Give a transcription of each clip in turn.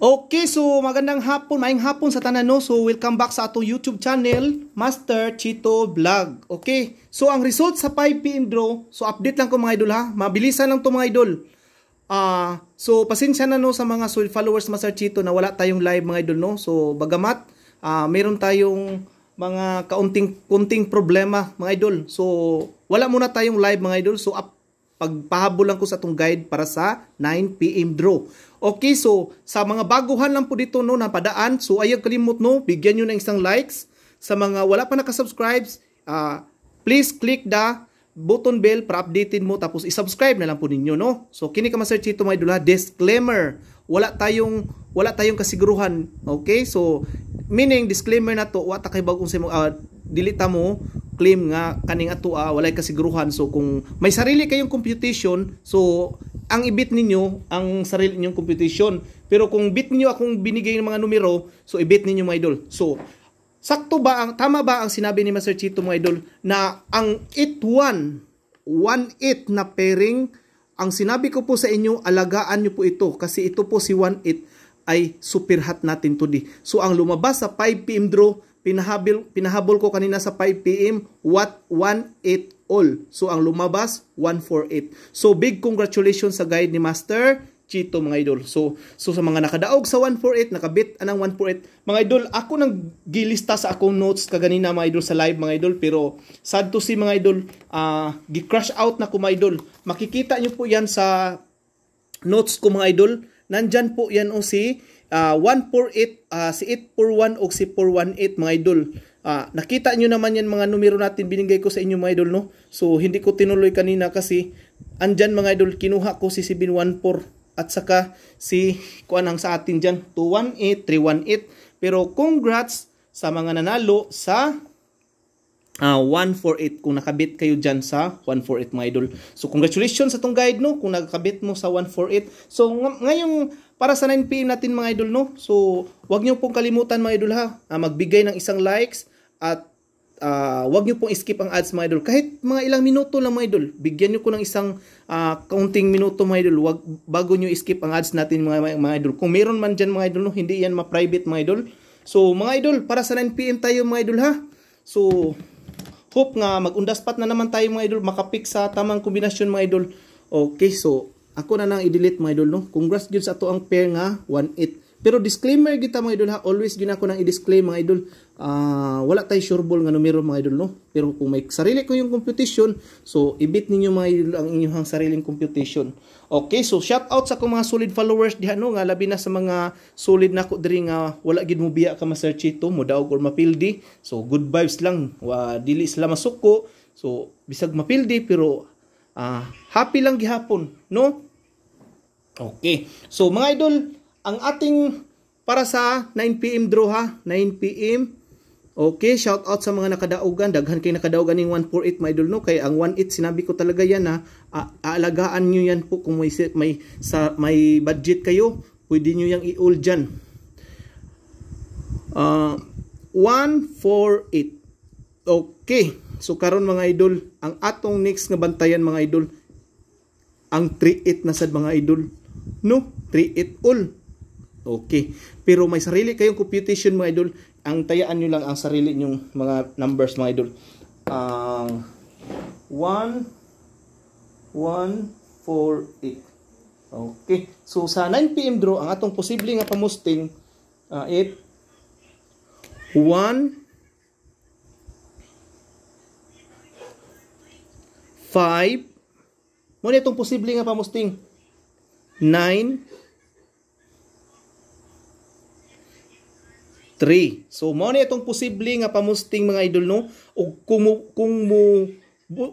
Okay, so magandang hapon, maing hapon sa tanan no. So welcome back sa atong YouTube channel, Master Chito Vlog. Okay. So ang result sa 5 PM draw, so update lang ko mga idol ha. Mabilisan lang to mga idol. Ah, uh, so pasensya na no sa mga so, followers Master Chito na wala tayong live mga idol no. So bagamat uh, meron tayong mga kaunting kunting problema mga idol. So wala muna tayong live mga idol. So up pagpahabol lang ko sa tong guide para sa 9pm draw. Okay, so sa mga baguhan lang po dito no, napadaan. So ayaw kalimot no, bigyan nyo ng isang likes. Sa mga wala pa nakasubscribes, uh, please click the button bell para updated mo tapos i-subscribe na lang po ninyo no. So kini ka master Chito mga idol disclaimer. Wala tayong wala tayong kasiguruhan. Okay? So meaning disclaimer na to, wa ta kay bagong sa uh, dilita mo claim nga kaning atua ah, walay kasiguruhan so kung may sarili kayong computation so ang ibit ninyo ang sarili ninyong computation pero kung bit niyo akong binigay ng mga numero so ibit ninyo mga idol so sakto ba ang tama ba ang sinabi ni Master Chito mga idol na ang 81 18 na pairing ang sinabi ko po sa inyo alagaan niyo po ito kasi ito po si 18 ay super hot natin today so ang lumabas sa 5 pm draw pinahabil, pinahabol ko kanina sa 5 p.m. what 1-8 all. So, ang lumabas, 148. So, big congratulations sa guide ni Master Chito, mga idol. So, so sa mga nakadaog sa 148, nakabit anang 148. Mga idol, ako nang gilista sa akong notes kaganina, mga idol, sa live, mga idol. Pero, sad to see, mga idol, uh, ah, gi-crash out na ko, mga idol. Makikita nyo po yan sa notes ko, mga idol. Nandyan po yan o oh, si uh, 148, si 841 o si 418 mga idol. Uh, nakita nyo naman yan mga numero natin binigay ko sa inyo mga idol no. So hindi ko tinuloy kanina kasi andyan mga idol kinuha ko si 714 at saka si kuanang ang sa atin dyan 218, 318. Pero congrats sa mga nanalo sa uh, ah, 148 kung nakabit kayo dyan sa 148 mga idol. So congratulations sa itong guide no kung nakabit mo sa 148. So ng ngayong para sa 9pm natin mga idol no. So wag niyo pong kalimutan mga idol ha uh, magbigay ng isang likes at uh, wag niyo pong skip ang ads mga idol. Kahit mga ilang minuto lang mga idol, bigyan niyo ko ng isang uh, kaunting minuto mga idol. Wag bago niyo skip ang ads natin mga, mga, mga idol. Kung meron man diyan mga idol, no, hindi yan ma-private mga idol. So mga idol, para sa 9 PM tayo mga idol ha. So hope nga magundas pat na naman tayo mga idol makapik sa tamang kombinasyon mga idol okay so ako na nang i-delete mga idol no congrats gyud sa ato ang pair nga 18 pero disclaimer kita mga idol ha, always ginako nang i-disclaim mga idol. Uh, wala tay sureball nga numero mga idol no. Pero kung may sarili ko yung computation, so ibit ninyo mga idol ang inyong sariling computation. Okay, so shout out sa akong mga solid followers diha no nga labi na sa mga solid na nako diri nga wala gid mo biya ka ma-search ito, mudaog or mapildi. So good vibes lang, wa dili sila masuko. So bisag mapildi pero uh, happy lang gihapon no. Okay. So mga idol, ang ating para sa 9pm draw ha, 9pm. Okay, shout out sa mga nakadaugan. Daghan kay nakadaugan ng 148 my idol no kay ang 18 sinabi ko talaga yan ha. aalagaan niyo yan po kung may may sa may budget kayo, pwede niyo yang i-all diyan. Uh, 148. Okay. So karon mga idol, ang atong next nga bantayan mga idol ang 38 na sad mga idol. No, 38 all. Okay. Pero may sarili kayong computation mga idol. Ang tayaan nyo lang ang sarili nyong mga numbers mga idol. Ang 1, 1, 4, 8. Okay. So sa 9pm draw, ang atong posibleng nga pamusting 8, 1, 5, muna itong posibleng nga pamusting 9, 3. So mo ni itong posible nga pamusting mga idol no o kung mo, kung mo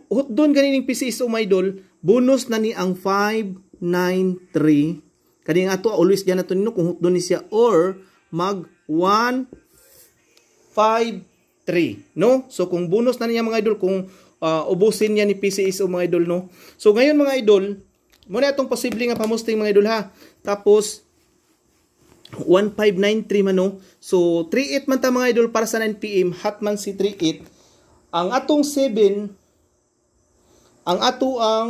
hutdon kanining PCSO mga idol, bonus na ni ang 593 kani nga ato always diyan nato nino kung doon ni siya or mag 1 53 no. So kung bonus na niya mga idol kung uh, ubusin niya ni PCSO mga idol no. So ngayon mga idol, mo na itong posible nga pamusting mga idol ha. Tapos 1593 man no. So 38 man ta mga idol para sa 9 PM hotman si 38. Ang atong 7 ang ato ang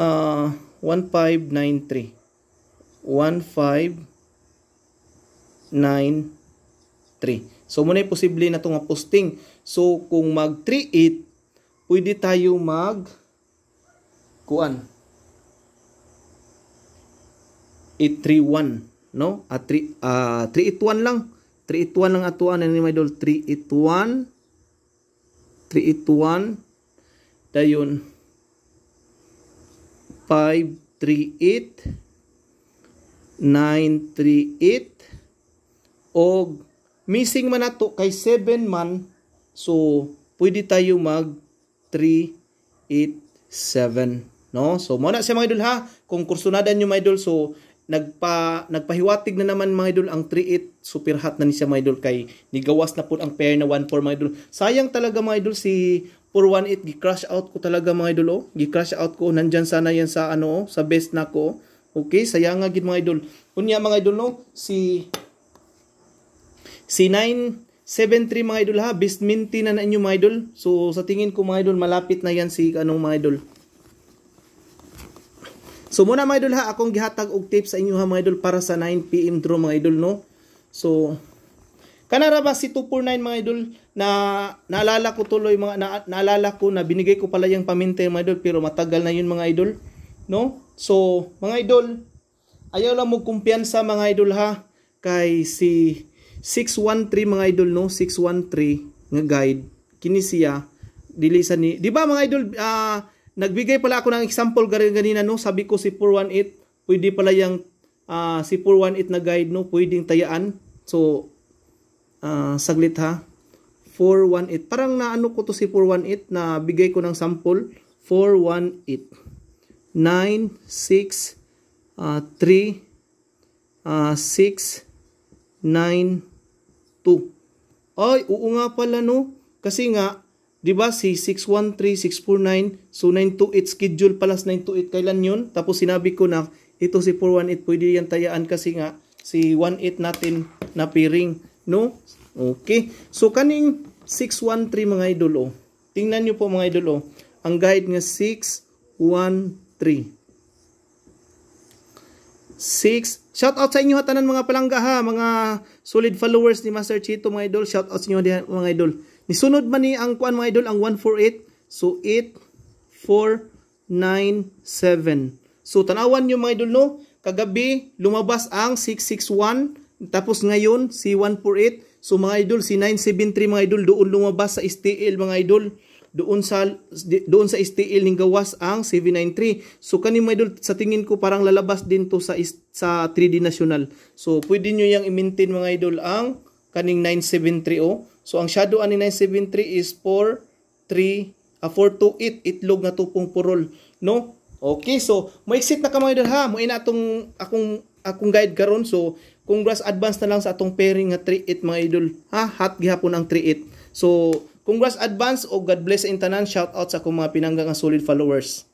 uh, 1593 1593 So muna posible na tong posting. So kung mag 38 pwede tayo mag kuan 831 no at 3 uh, 381 lang 381 lang atuan ah, ni my idol 381 381 dayon 538 938 og missing man nato kay 7 man so pwede tayo mag 387 no so mo na sa mga idol ha kung kursunadan niyo mga idol so nagpa nagpahiwatig na naman mga idol ang 38 super hot na ni siya mga idol kay nigawas na po ang pair na 14 mga idol sayang talaga mga idol si 418 gi-crash out ko talaga mga idol oh gi-crash out ko nandiyan sana yan sa ano oh, sa best na ko oh. okay sayang nga gid mga idol unya mga idol no si si 973 mga idol ha best minty na na inyo mga idol so sa tingin ko mga idol malapit na yan si anong mga idol So muna mga idol ha, akong gihatag og tips sa inyo ha mga idol para sa 9pm draw mga idol no. So kanara ba si 249 mga idol na naalala ko tuloy mga na, naalala ko na binigay ko pala yung paminte mga idol pero matagal na yun mga idol no. So mga idol ayaw lang mo kumpiyansa mga idol ha kay si 613 mga idol no 613 nga guide kini siya dili sa ni di ba mga idol uh, nagbigay pala ako ng example ganina no, sabi ko si 418, pwede pala yung uh, si 418 na guide no, pwedeng tayaan. So, uh, saglit ha. 418. Parang naano ko to si 418 na bigay ko ng sample. 418. 9, 6, uh, 3, uh, 6, 9, 2. Ay, oo nga pala no. Kasi nga, Di ba si 613, 649, so 928 schedule pala 928 kailan yun? Tapos sinabi ko na ito si 418 pwede yan tayaan kasi nga si 18 natin na piring. No? Okay. So kaning 613 mga idolo. Oh. Tingnan nyo po mga idolo. Oh. Ang guide nga 613. 6. Shout out sa inyo tanan mga palangga ha, mga solid followers ni Master Chito mga idol. Shout out sa inyo mga idol. Nisunod man ni ang kuan mga idol ang 148. So 8 So tanawan niyo mga idol no, kagabi lumabas ang 661 tapos ngayon si 148. So mga idol si 973 mga idol doon lumabas sa STL mga idol doon sa doon sa STL ning gawas ang 793. So kani mga idol sa tingin ko parang lalabas din to sa sa 3D National. So pwede niyo yang i-maintain mga idol ang kaning 9730. So ang shadow ani 973 is 4 3 uh, 428 itlog na tupong purol, no? Okay, so mo exit na kamo ha. Mo ina atong akong akong guide karon. So congrats advance na lang sa atong pairing nga 38 mga idol. Ha, hot gihapon ang 38. So congrats advance o God bless sa intanan. Shout out sa akong mga pinangga nga solid followers.